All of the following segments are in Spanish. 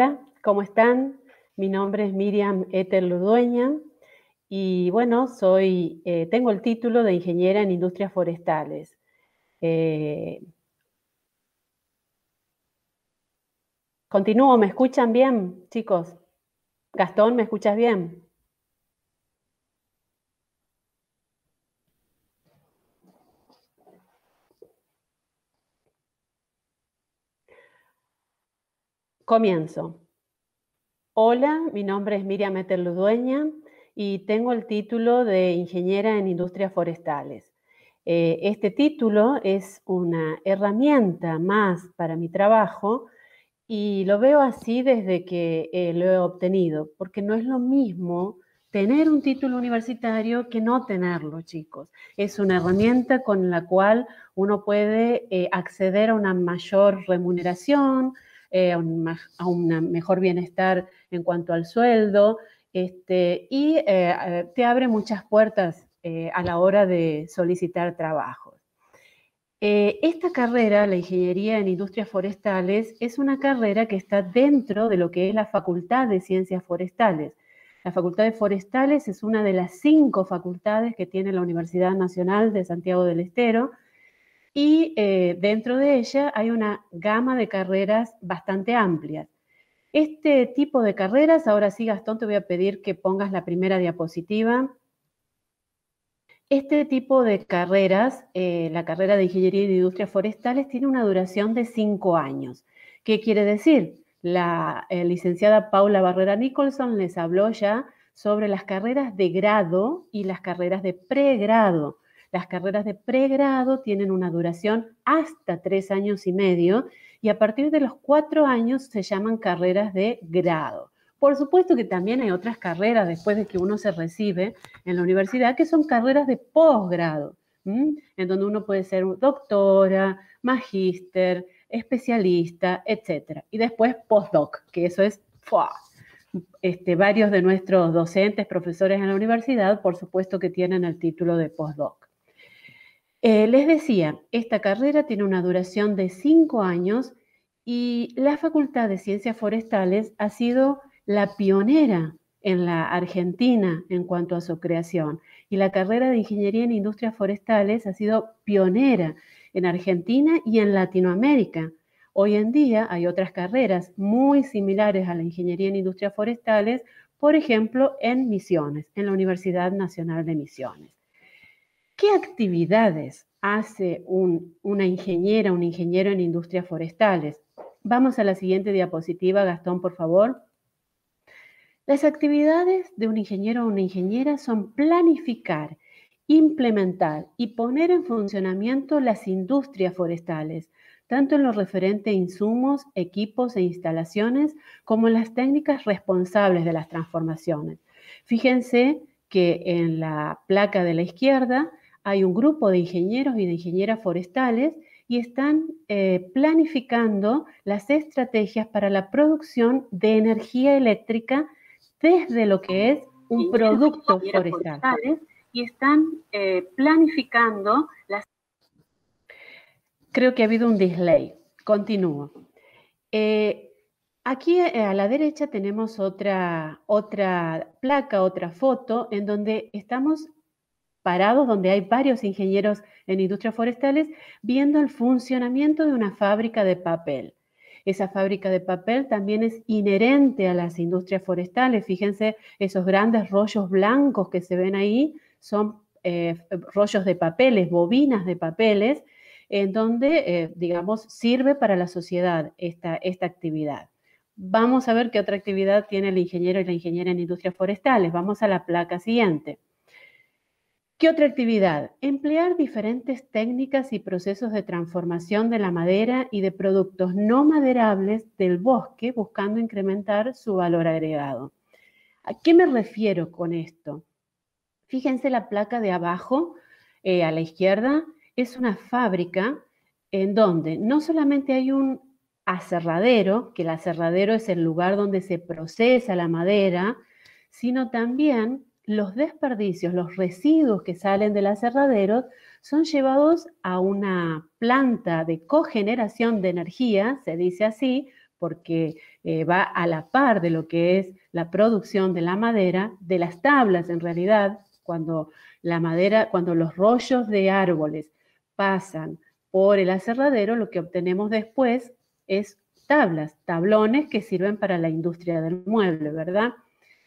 Hola, ¿cómo están? Mi nombre es Miriam Eter Ludueña y bueno, soy, eh, tengo el título de ingeniera en industrias forestales. Eh, continúo, ¿me escuchan bien, chicos? Gastón, ¿me escuchas bien? Comienzo. Hola, mi nombre es Miriam Eterludueña y tengo el título de ingeniera en industrias forestales. Eh, este título es una herramienta más para mi trabajo y lo veo así desde que eh, lo he obtenido, porque no es lo mismo tener un título universitario que no tenerlo, chicos. Es una herramienta con la cual uno puede eh, acceder a una mayor remuneración, eh, a, un mejor bienestar en cuanto al sueldo, este, y eh, eh, te abre muchas puertas a la hora de solicitar trabajos. esta carrera, la ingeniería en industrias forestales, es una carrera que está dentro de lo que es la Facultad de Ciencias Forestales. La Facultad de Forestales es una de las cinco facultades que tiene la Universidad Nacional de Santiago del Estero y eh, dentro de ella hay una gama de carreras bastante amplias. Este tipo de carreras, ahora sí Gastón, te voy a pedir que pongas la primera diapositiva. Este tipo de carreras, eh, la carrera de Ingeniería de Industrias Forestales, tiene una duración de cinco años. ¿Qué quiere decir? La eh, licenciada Paula Barrera Nicholson les habló ya sobre las carreras de grado y las carreras de pregrado. Las carreras de pregrado tienen una duración hasta tres años y medio y a partir de los cuatro años se llaman carreras de grado. Por supuesto que también hay otras carreras después de que uno se recibe en la universidad que son carreras de posgrado, en donde uno puede ser doctora, magíster, especialista, etc. Y después postdoc, que eso es Este, varios de nuestros docentes, profesores en la universidad, por supuesto que tienen el título de postdoc. Eh, les decía, esta carrera tiene una duración de cinco años y la Facultad de Ciencias Forestales ha sido la pionera en la Argentina en cuanto a su creación. Y la carrera de Ingeniería en Industrias Forestales ha sido pionera en Argentina y en Latinoamérica. Hoy en día hay otras carreras muy similares a la Ingeniería en Industrias Forestales, por ejemplo, en Misiones, en la Universidad Nacional de Misiones. ¿Qué actividades hace una ingeniera, un ingeniero en industrias forestales? Vamos a la siguiente diapositiva, Gastón, por favor. Las actividades de un ingeniero o una ingeniera son planificar, implementar y poner en funcionamiento las industrias forestales, tanto en lo referente a insumos, equipos e instalaciones, como en las técnicas responsables de las transformaciones. Fíjense que en la placa de la izquierda hay un grupo de ingenieros y de ingenieras forestales y están eh, planificando las estrategias para la producción de energía eléctrica desde lo que es un producto forestal. Y están eh, planificando las... Creo que ha habido un display Continúo. Eh, aquí a la derecha tenemos otra, otra placa, otra foto, en donde estamos parados donde hay varios ingenieros en industrias forestales viendo el funcionamiento de una fábrica de papel. Esa fábrica de papel también es inherente a las industrias forestales. Fíjense, esos grandes rollos blancos que se ven ahí son eh, rollos de papeles, bobinas de papeles, en donde, eh, digamos, sirve para la sociedad esta, esta actividad. Vamos a ver qué otra actividad tiene el ingeniero y la ingeniera en industrias forestales. Vamos a la placa siguiente. ¿Qué otra actividad? Emplear diferentes técnicas y procesos de transformación de la madera y de productos no maderables del bosque buscando incrementar su valor agregado. ¿A qué me refiero con esto? Fíjense la placa de abajo, eh, a la izquierda, es una fábrica en donde no solamente hay un aserradero, que el aserradero es el lugar donde se procesa la madera, sino también los desperdicios, los residuos que salen del aserradero son llevados a una planta de cogeneración de energía, se dice así, porque eh, va a la par de lo que es la producción de la madera, de las tablas en realidad, cuando la madera, cuando los rollos de árboles pasan por el aserradero, lo que obtenemos después es tablas, tablones que sirven para la industria del mueble, ¿verdad?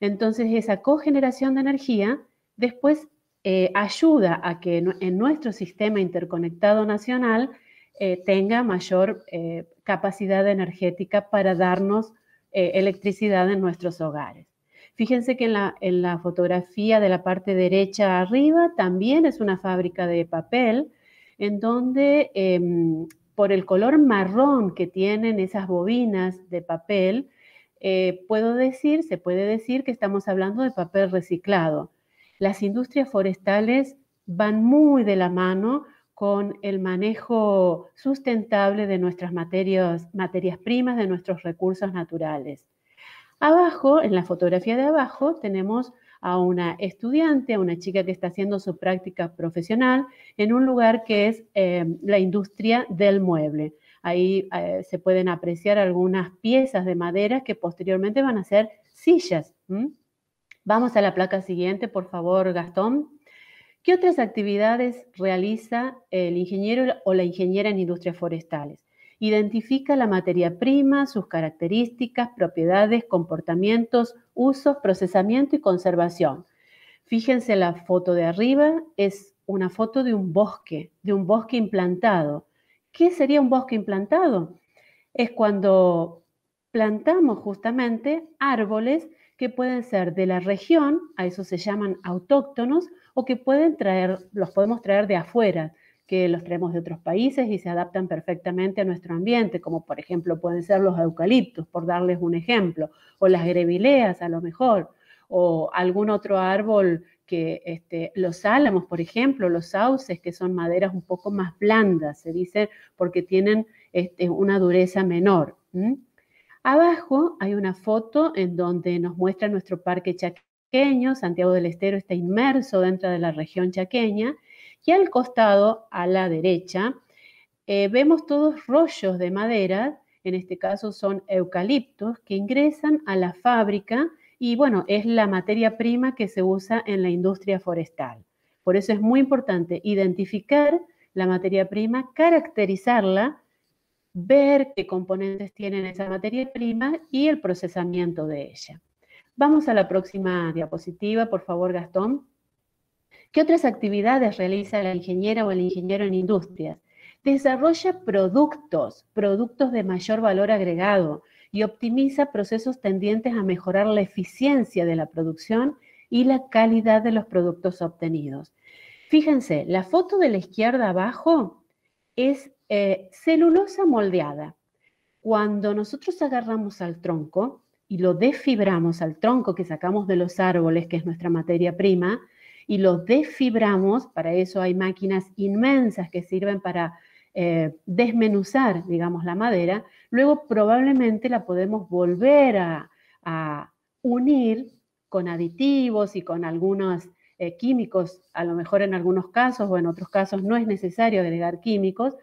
Entonces, esa cogeneración de energía después eh, ayuda a que en nuestro sistema interconectado nacional eh, tenga mayor eh, capacidad energética para darnos electricidad en nuestros hogares. Fíjense que en la, fotografía de la parte derecha arriba también es una fábrica de papel en donde em, por el color marrón que tienen esas bobinas de papel, eh, puedo decir, se puede decir que estamos hablando de papel reciclado. Las industrias forestales van muy de la mano con el manejo sustentable de nuestras materias, primas, de nuestros recursos naturales. Abajo, en la fotografía de abajo, tenemos a una estudiante, a una chica que está haciendo su práctica profesional en un lugar que es eh, la industria del mueble. Ahí eh, se pueden apreciar algunas piezas de madera que posteriormente van a ser sillas. Vamos a la placa siguiente, por favor, Gastón. ¿Qué otras actividades realiza el ingeniero o la ingeniera en industrias forestales? Identifica la materia prima, sus características, propiedades, comportamientos, usos, procesamiento y conservación. Fíjense la foto de arriba, es una foto de un bosque, de un bosque implantado. ¿Qué sería un bosque implantado? Es cuando plantamos justamente árboles que pueden ser de la región, a eso se llaman autóctonos, o que pueden traer, los podemos traer de afuera, que los traemos de otros países y se adaptan perfectamente a nuestro ambiente, como por ejemplo pueden ser los eucaliptos, por darles un ejemplo, o las grevileas a lo mejor, o algún otro árbol este, los álamos, por ejemplo, los sauces, que son maderas un poco más blandas, se dice, porque tienen este, una dureza menor. Abajo hay una foto en donde nos muestra nuestro parque chaqueño, Santiago del Estero está inmerso dentro de la región chaqueña, y al costado, a la derecha, eh, vemos todos rollos de madera, en este caso son eucaliptos, que ingresan a la fábrica y bueno, es la materia prima que se usa en la industria forestal. Por eso es muy importante identificar la materia prima, caracterizarla, ver qué componentes tienen esa materia prima y el procesamiento de ella. Vamos a la próxima diapositiva, por favor, Gastón. ¿Qué otras actividades realiza la ingeniera o el ingeniero en industrias? Desarrolla productos, productos de mayor valor agregado, y optimiza procesos tendientes a mejorar la eficiencia de la producción y la calidad de los productos obtenidos. Fíjense, la foto de la izquierda abajo es eh, celulosa moldeada. Cuando nosotros agarramos al tronco y lo desfibramos al tronco que sacamos de los árboles, que es nuestra materia prima, y lo desfibramos, para eso hay máquinas inmensas que sirven para eh, desmenuzar, digamos, la madera, luego probablemente la podemos volver a, unir con aditivos y con algunos eh, químicos, a lo mejor en algunos casos o en otros casos no es necesario agregar químicos,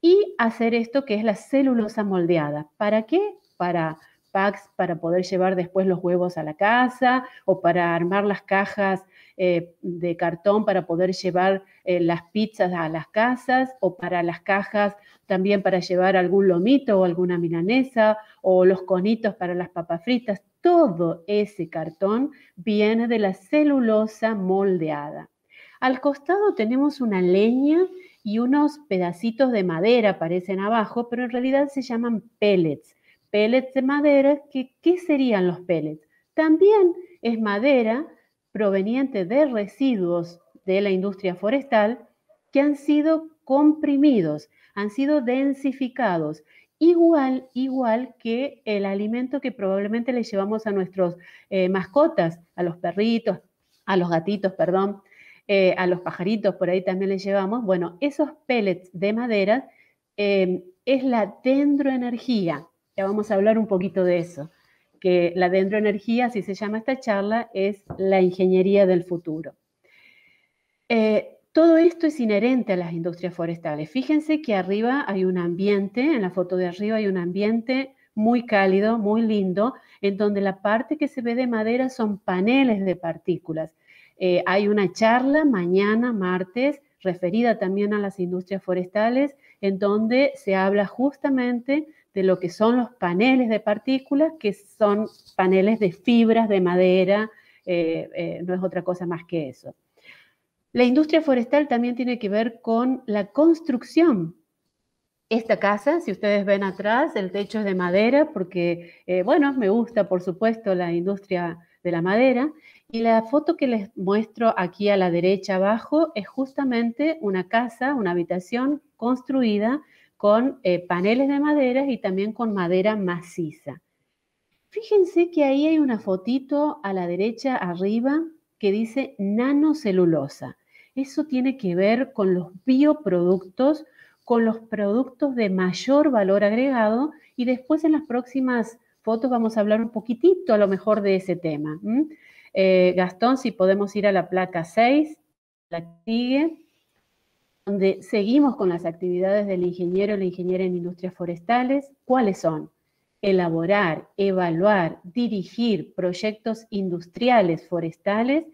y hacer esto que es la celulosa moldeada. ¿Para qué? Para packs, para poder llevar después los huevos a la casa o para armar las cajas eh, de cartón para poder llevar eh, las pizzas a las casas o para las cajas también para llevar algún lomito o alguna milanesa o los conitos para las papas fritas. Todo ese cartón viene de la celulosa moldeada. Al costado tenemos una leña y unos pedacitos de madera aparecen abajo, pero en realidad se llaman pellets. Pellets de madera, ¿qué serían los pellets? También es madera, proveniente de residuos de la industria forestal que han sido comprimidos, han sido densificados, igual, igual que el alimento que probablemente le llevamos a nuestros eh, mascotas, a los perritos, a los gatitos, perdón, eh, a los pajaritos, por ahí también les llevamos. Bueno, esos pellets de madera eh, es la dendroenergía. Ya vamos a hablar un poquito de eso que la dendroenergía, así se llama esta charla, es la ingeniería del futuro. Eh, todo esto es inherente a las industrias forestales. Fíjense que arriba hay un ambiente, en la foto de arriba hay un ambiente muy cálido, muy lindo, en donde la parte que se ve de madera son paneles de partículas. Eh, hay una charla mañana, martes, referida también a las industrias forestales, en donde se habla justamente de lo que son los paneles de partículas, que son paneles de fibras de madera, eh, eh, no es otra cosa más que eso. La industria forestal también tiene que ver con la construcción. Esta casa, si ustedes ven atrás, el techo es de madera, porque, eh, bueno, me gusta, por supuesto, la industria de la madera. Y la foto que les muestro aquí a la derecha abajo es justamente una casa, una habitación construida con eh, paneles de madera y también con madera maciza. Fíjense que ahí hay una fotito a la derecha arriba que dice nanocelulosa. Eso tiene que ver con los bioproductos, con los productos de mayor valor agregado y después en las próximas fotos vamos a hablar un poquitito a lo mejor de ese tema. Eh, Gastón, si podemos ir a la placa 6, la sigue donde seguimos con las actividades del ingeniero o la ingeniera en industrias forestales. ¿Cuáles son? Elaborar, evaluar, dirigir proyectos industriales forestales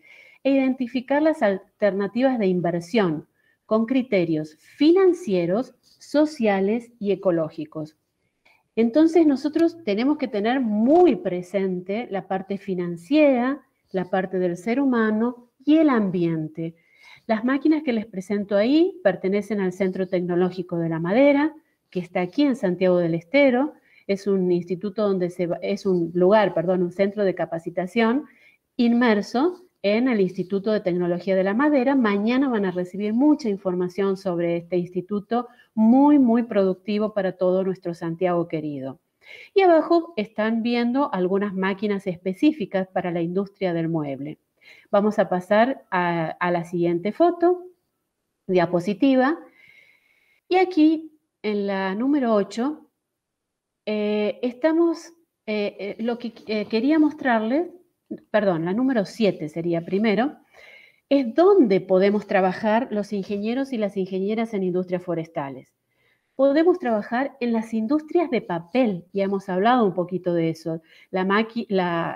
e identificar las alternativas de inversión con criterios financieros, sociales y ecológicos. Entonces nosotros tenemos que tener muy presente la parte financiera, la parte del ser humano y el ambiente las máquinas que les presento ahí pertenecen al Centro Tecnológico de la Madera, que está aquí en Santiago del Estero. Es un instituto donde se es un lugar, perdón, un centro de capacitación inmerso en el Instituto de Tecnología de la Madera. Mañana van a recibir mucha información sobre este instituto, muy, muy productivo para todo nuestro Santiago querido. Y abajo están viendo algunas máquinas específicas para la industria del mueble. Vamos a pasar a, la siguiente foto, diapositiva. Y aquí, en la número 8, eh, estamos, eh, eh, lo que quería mostrarles, perdón, la número 7 sería primero, es dónde podemos trabajar los ingenieros y las ingenieras en industrias forestales. Podemos trabajar en las industrias de papel, ya hemos hablado un poquito de eso. La,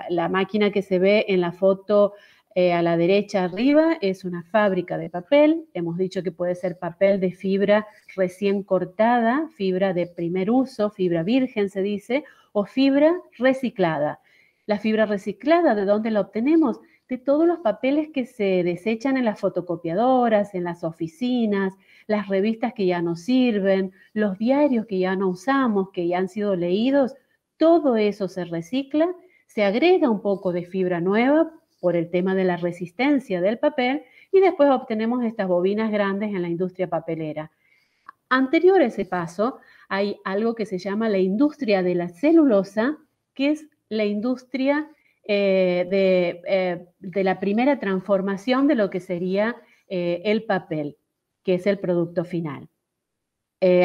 la máquina que se ve en la foto eh, a la derecha arriba es una fábrica de papel. Hemos dicho que puede ser papel de fibra recién cortada, fibra de primer uso, fibra virgen se dice, o fibra reciclada. La fibra reciclada, ¿de dónde la obtenemos? De todos los papeles que se desechan en las fotocopiadoras, en las oficinas, las revistas que ya no sirven, los diarios que ya no usamos, que ya han sido leídos, todo eso se recicla, se agrega un poco de fibra nueva por el tema de la resistencia del papel y después obtenemos estas bobinas grandes en la industria papelera. Anterior a ese paso hay algo que se llama la industria de la celulosa, que es la industria eh, eh, de, la primera transformación de lo que sería eh, el papel, que es el producto final. Eh,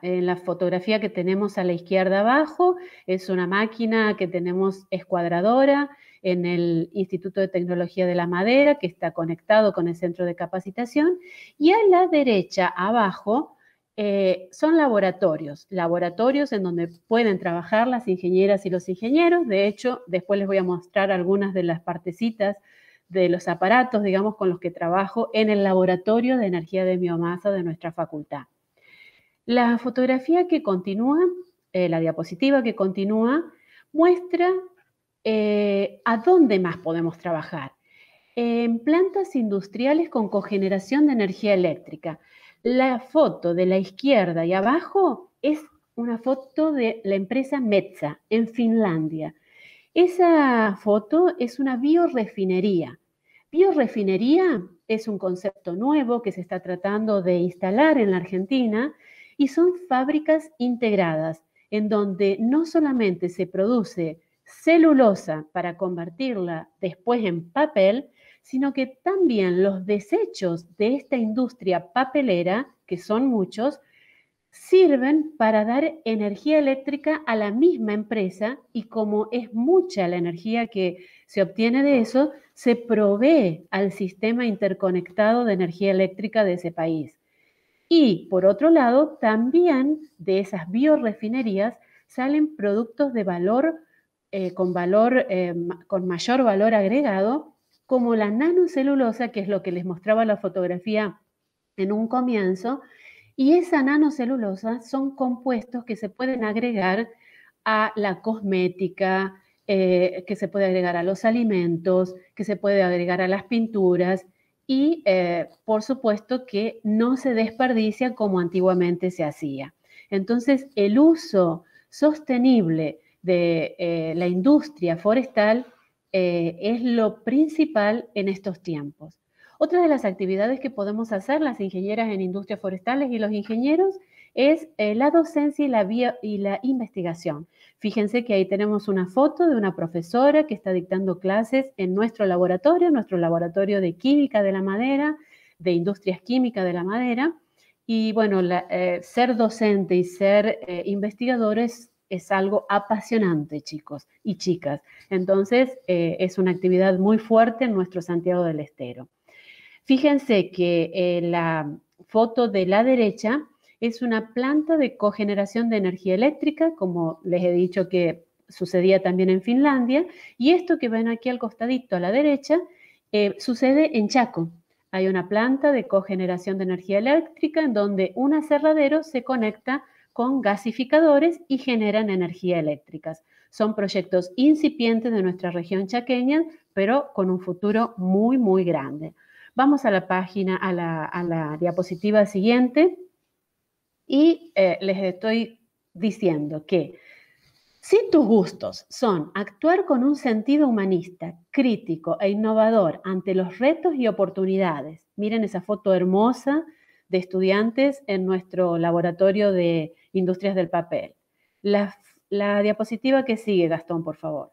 en la fotografía que tenemos a la izquierda abajo es una máquina que tenemos escuadradora en el Instituto de Tecnología de la Madera, que está conectado con el centro de capacitación. Y a la derecha abajo eh, son laboratorios, laboratorios en donde pueden trabajar las ingenieras y los ingenieros. De hecho, después les voy a mostrar algunas de las partecitas de los aparatos, digamos, con los que trabajo en el laboratorio de energía de biomasa de nuestra facultad. La fotografía que continúa, eh, la diapositiva que continúa, muestra eh, a dónde más podemos trabajar. En plantas industriales con cogeneración de energía eléctrica. La foto de la izquierda y abajo es una foto de la empresa Metsa en Finlandia. Esa foto es una biorefinería. Biorefinería es un concepto nuevo que se está tratando de instalar en la Argentina y son fábricas integradas en donde no solamente se produce celulosa para convertirla después en papel, sino que también los desechos de esta industria papelera, que son muchos, sirven para dar energía eléctrica a la misma empresa y como es mucha la energía que se obtiene de eso, se provee al sistema interconectado de energía eléctrica de ese país. Y por otro lado, también de esas biorefinerías salen productos de valor, eh, con, valor eh, con mayor valor agregado, como la nanocelulosa, que es lo que les mostraba la fotografía en un comienzo, y esa nanocelulosa son compuestos que se pueden agregar a la cosmética, eh, que se puede agregar a los alimentos, que se puede agregar a las pinturas, y eh, por supuesto que no se desperdicia como antiguamente se hacía. Entonces, el uso sostenible de eh, la industria forestal eh, es lo principal en estos tiempos. Otra de las actividades que podemos hacer las ingenieras en industrias forestales y los ingenieros es eh, la docencia y la, investigación. Fíjense que ahí tenemos una foto de una profesora que está dictando clases en nuestro laboratorio, nuestro laboratorio de química de la madera, de industrias químicas de la madera. Y bueno, eh, ser docente y ser eh, investigadores es, algo apasionante, chicos y chicas. Entonces, es una actividad muy fuerte en nuestro Santiago del Estero. Fíjense que la foto de la derecha es una planta de cogeneración de energía eléctrica, como les he dicho que sucedía también en Finlandia, y esto que ven aquí al costadito a la derecha eh, sucede en Chaco. Hay una planta de cogeneración de energía eléctrica en donde un aserradero se conecta con gasificadores y generan energía eléctrica. Son proyectos incipientes de nuestra región chaqueña, pero con un futuro muy, muy grande. Vamos a la página, a la diapositiva siguiente. Y eh, les estoy diciendo que si tus gustos son actuar con un sentido humanista, crítico e innovador ante los retos y oportunidades, miren esa foto hermosa de estudiantes en nuestro laboratorio de industrias del papel. la diapositiva que sigue, Gastón, por favor.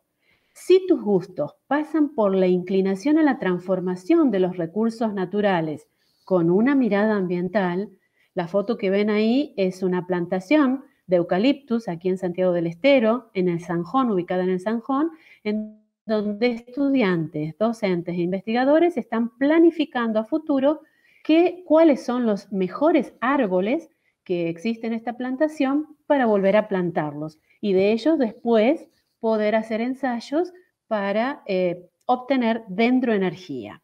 Si tus gustos pasan por la inclinación a la transformación de los recursos naturales con una mirada ambiental, la foto que ven ahí es una plantación de eucaliptus aquí en Santiago del Estero, en el Sanjón, ubicada en el Sanjón, en donde estudiantes, docentes e investigadores están planificando a futuro cuáles son los mejores árboles que existen en esta plantación para volver a plantarlos y de ellos después poder hacer ensayos para eh, obtener dendroenergía.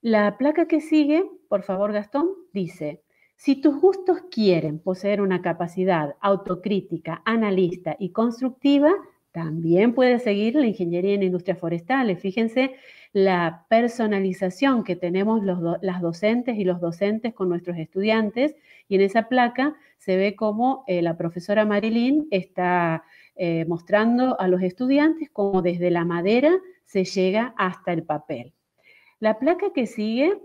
La placa que sigue, por favor Gastón, dice, si tus gustos quieren poseer una capacidad autocrítica, analista y constructiva, también puedes seguir la ingeniería en industrias forestales. Fíjense la personalización que tenemos las docentes y los docentes con nuestros estudiantes. Y en esa placa se ve cómo eh, la profesora Marilyn está eh, mostrando a los estudiantes cómo desde la madera se llega hasta el papel. La placa que sigue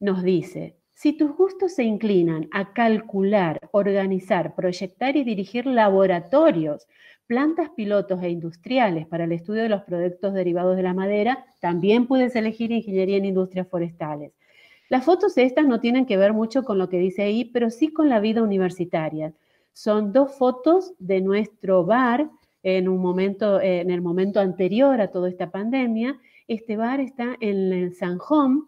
nos dice, si tus gustos se inclinan a calcular, organizar, proyectar y dirigir laboratorios, plantas pilotos e industriales para el estudio de los productos derivados de la madera, también puedes elegir ingeniería en industrias forestales. Las fotos estas no tienen que ver mucho con lo que dice ahí, pero sí con la vida universitaria. Son dos fotos de nuestro bar en un momento, eh, en el momento anterior a toda esta pandemia. Este bar está en San Juan,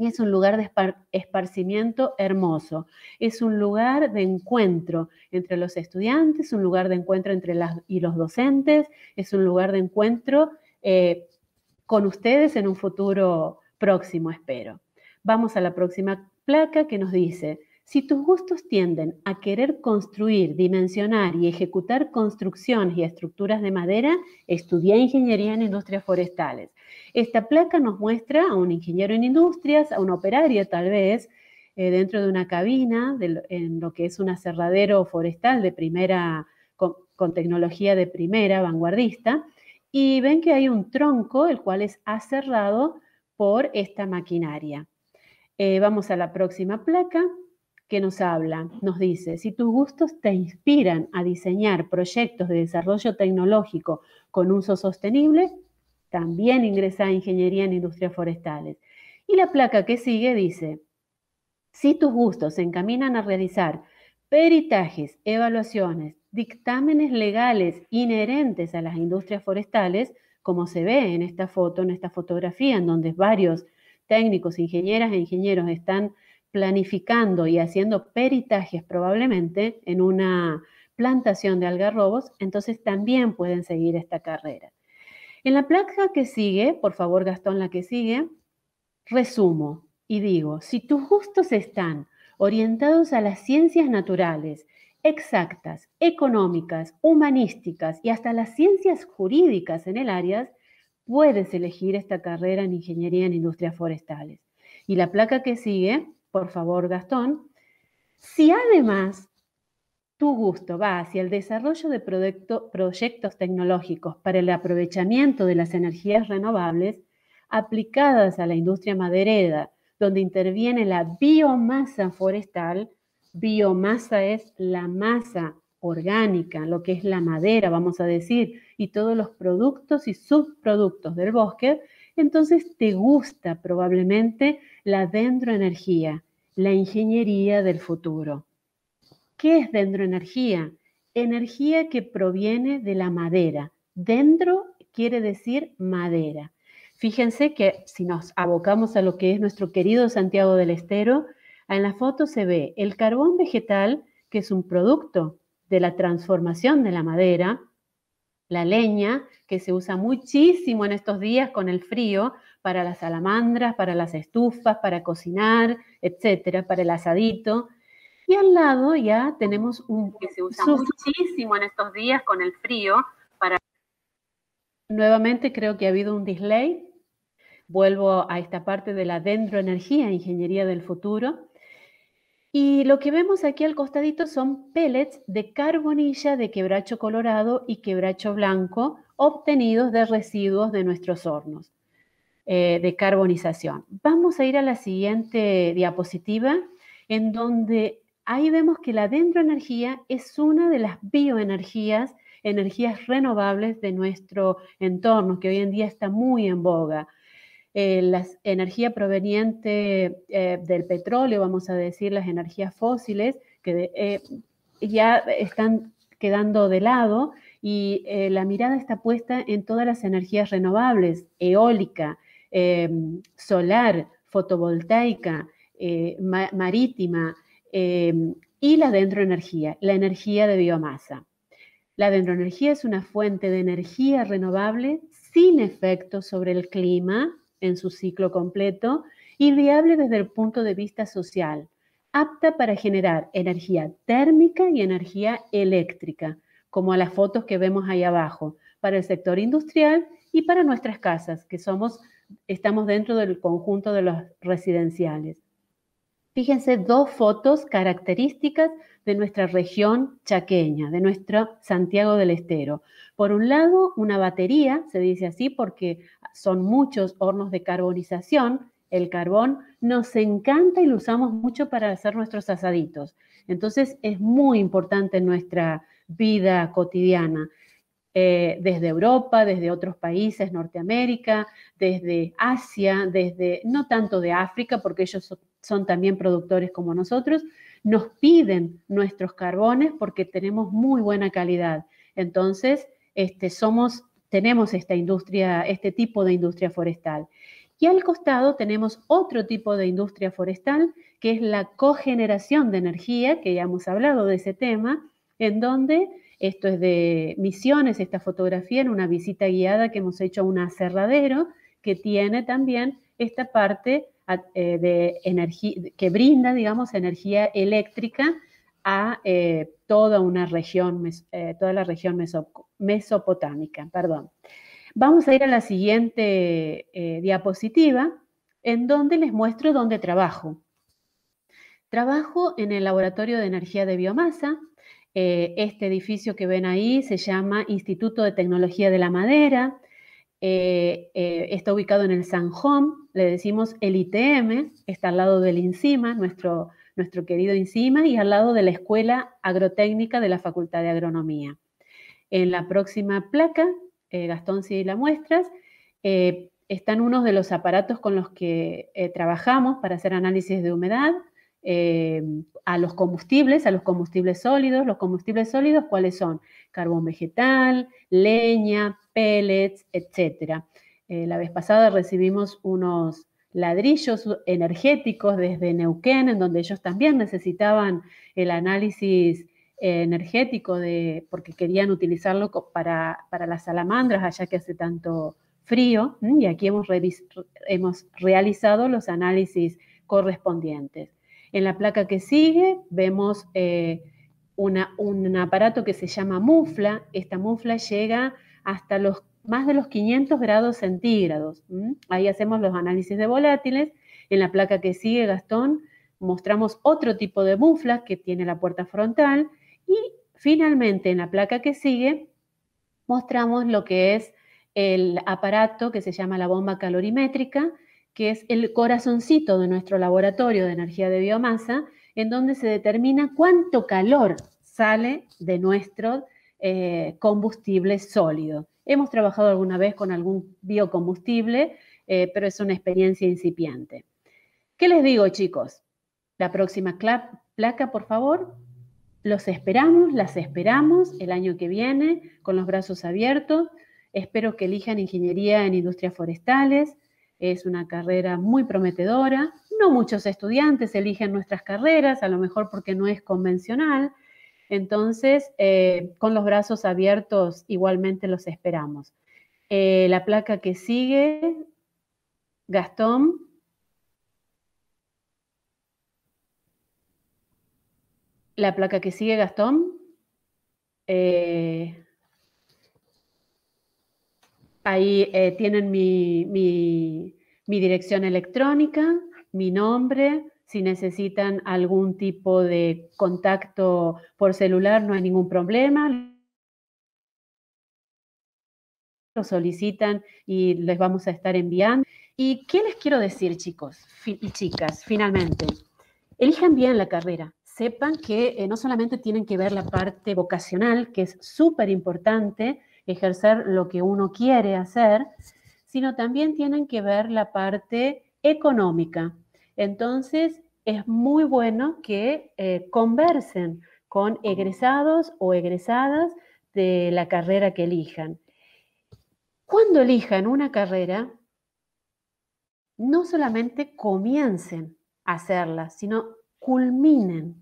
y es un lugar de esparcimiento hermoso. Es un lugar de encuentro entre los estudiantes, un lugar de encuentro entre las y los docentes, es un lugar de encuentro eh, con ustedes en un futuro próximo, espero. Vamos a la próxima placa que nos dice, si tus gustos tienden a querer construir, dimensionar y ejecutar construcciones y estructuras de madera, estudia ingeniería en industrias forestales. Esta placa nos muestra a un ingeniero en industrias, a una operaria tal vez, eh, dentro de una cabina, en lo que es un aserradero forestal de primera, con, tecnología de primera, vanguardista, y ven que hay un tronco, el cual es aserrado por esta maquinaria. Eh, vamos a la próxima placa que nos habla, nos dice, si tus gustos te inspiran a diseñar proyectos de desarrollo tecnológico con uso sostenible, también ingresa a Ingeniería en Industrias Forestales. Y la placa que sigue dice, si tus gustos se encaminan a realizar peritajes, evaluaciones, dictámenes legales inherentes a las industrias forestales, como se ve en esta foto, en esta fotografía, en donde varios técnicos, ingenieras e ingenieros están planificando y haciendo peritajes probablemente en una plantación de algarrobos, entonces también pueden seguir esta carrera. En la placa que sigue, por favor Gastón, la que sigue, resumo y digo, si tus gustos están orientados a las ciencias naturales, exactas, económicas, humanísticas y hasta las ciencias jurídicas en el área, puedes elegir esta carrera en ingeniería en industrias forestales. Y la placa que sigue, por favor Gastón, si además tu gusto va hacia el desarrollo de proyectos tecnológicos para el aprovechamiento de las energías renovables aplicadas a la industria maderera, donde interviene la biomasa forestal. Biomasa es la masa orgánica, lo que es la madera, vamos a decir, y todos los productos y subproductos del bosque, entonces te gusta probablemente la dendroenergía, la ingeniería del futuro. ¿Qué es dendroenergía? Energía que proviene de la madera. Dendro quiere decir madera. Fíjense que si nos abocamos a lo que es nuestro querido Santiago del Estero, en la foto se ve el carbón vegetal, que es un producto de la transformación de la madera, la leña, que se usa muchísimo en estos días con el frío para las salamandras, para las estufas, para cocinar, etcétera, para el asadito. Y al lado ya tenemos un... Que se usa muchísimo en estos días con el frío para... Nuevamente creo que ha habido un display. Vuelvo a esta parte de la dendroenergía, ingeniería del futuro. Y lo que vemos aquí al costadito son pellets de carbonilla de quebracho colorado y quebracho blanco obtenidos de residuos de nuestros hornos eh, de carbonización. Vamos a ir a la siguiente diapositiva en donde ahí vemos que la dendroenergía es una de las bioenergías, energías renovables de nuestro entorno, que hoy en día está muy en boga. Eh, la energía proveniente eh, del petróleo, vamos a decir, las energías fósiles, que eh, ya están quedando de lado y la mirada está puesta en todas las energías renovables, eólica, solar, fotovoltaica, marítima, eh, y la dendroenergía, la energía de biomasa. La dendroenergía es una fuente de energía renovable sin efecto sobre el clima en su ciclo completo y viable desde el punto de vista social, apta para generar energía térmica y energía eléctrica, como a las fotos que vemos ahí abajo, para el sector industrial y para nuestras casas, que somos, estamos dentro del conjunto de los residenciales. Fíjense dos fotos características de nuestra región chaqueña, de nuestro Santiago del Estero. Por un lado, una batería, se dice así porque son muchos hornos de carbonización. El carbón nos encanta y lo usamos mucho para hacer nuestros asaditos. Entonces es muy importante en nuestra vida cotidiana. Eh, desde Europa, desde otros países, Norteamérica, desde Asia, desde no tanto de África, porque ellos son también productores como nosotros, nos piden nuestros carbones porque tenemos muy buena calidad. Entonces, este, somos, tenemos esta industria, este tipo de industria forestal. Y al costado tenemos otro tipo de industria forestal, que es la cogeneración de energía, que ya hemos hablado de ese tema, en donde esto es de Misiones, esta fotografía en una visita guiada que hemos hecho a un aserradero que tiene también esta parte eh, de energía, que brinda, digamos, energía eléctrica a eh, toda una región, eh, toda la región mesopotámica. Perdón. Vamos a ir a la siguiente diapositiva, en donde les muestro dónde trabajo. Trabajo en el Laboratorio de Energía de Biomasa. este edificio que ven ahí se llama Instituto de Tecnología de la Madera eh, eh, está ubicado en el Sanjón, le decimos el ITM, está al lado del INSIMA nuestro, nuestro querido INSIMA y al lado de la Escuela Agrotécnica de la Facultad de Agronomía. En la próxima placa, eh, Gastón, si la muestras, están unos de los aparatos con los que trabajamos para hacer análisis de humedad, a los combustibles, a los combustibles sólidos. Los combustibles sólidos, ¿cuáles son? Carbón vegetal, leña, pellets, etc. Eh, la vez pasada recibimos unos ladrillos energéticos desde Neuquén, en donde ellos también necesitaban el análisis eh, energético de, porque querían utilizarlo para, las salamandras, allá que hace tanto frío, y aquí hemos, realizado los análisis correspondientes. En la placa que sigue vemos eh, un aparato que se llama mufla. Esta mufla llega hasta los más de los 500 grados centígrados. Ahí hacemos los análisis de volátiles. En la placa que sigue, Gastón, mostramos otro tipo de mufla que tiene la puerta frontal y finalmente en la placa que sigue mostramos lo que es el aparato que se llama la bomba calorimétrica, que es el corazoncito de nuestro laboratorio de energía de biomasa, en donde se determina cuánto calor sale de nuestro eh, combustible sólido. Hemos trabajado alguna vez con algún biocombustible, eh, pero es una experiencia incipiente. ¿Qué les digo, chicos? La próxima placa, por favor. Los esperamos, las esperamos el año que viene con los brazos abiertos. Espero que elijan ingeniería en industrias forestales. Es una carrera muy prometedora. No muchos estudiantes eligen nuestras carreras, a lo mejor porque no es convencional, entonces, eh, con los brazos abiertos, igualmente los esperamos. Eh, la placa que sigue, Gastón. La placa que sigue, Gastón. Eh, ahí tienen mi dirección electrónica, mi nombre, si necesitan algún tipo de contacto por celular, no hay ningún problema. Lo solicitan y les vamos a estar enviando. ¿Y qué les quiero decir, chicos y chicas? Finalmente, elijan bien la carrera. Sepan que eh, no solamente tienen que ver la parte vocacional, que es súper importante, ejercer lo que uno quiere hacer, sino también tienen que ver la parte económica. Entonces, es muy bueno que eh, conversen con egresados o egresadas de la carrera que elijan. Cuando elijan una carrera, no solamente comiencen a hacerla, sino culminen,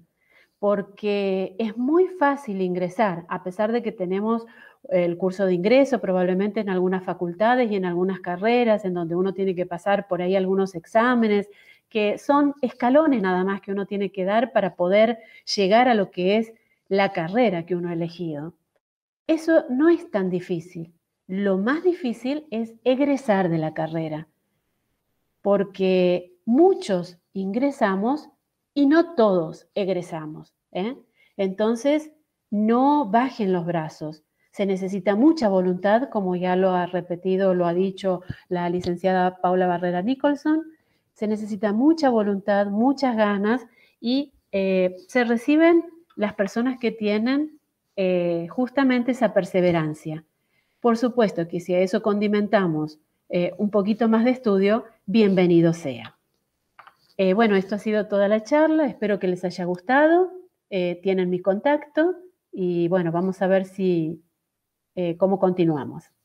porque es muy fácil ingresar, a pesar de que tenemos el curso de ingreso, probablemente en algunas facultades y en algunas carreras, en donde uno tiene que pasar por ahí algunos exámenes que son escalones nada más que uno tiene que dar para poder llegar a lo que es la carrera que uno ha elegido. Eso no es tan difícil. Lo más difícil es egresar de la carrera, porque muchos ingresamos y no todos egresamos. ¿eh? Entonces, no bajen los brazos. Se necesita mucha voluntad, como ya lo ha repetido, lo ha dicho la licenciada Paula Barrera Nicholson, se necesita mucha voluntad, muchas ganas y eh, se reciben las personas que tienen eh, justamente esa perseverancia. Por supuesto que si a eso condimentamos eh, un poquito más de estudio, bienvenido sea. bueno, esto ha sido toda la charla, espero que les haya gustado, tienen mi contacto y bueno, vamos a ver si, cómo continuamos.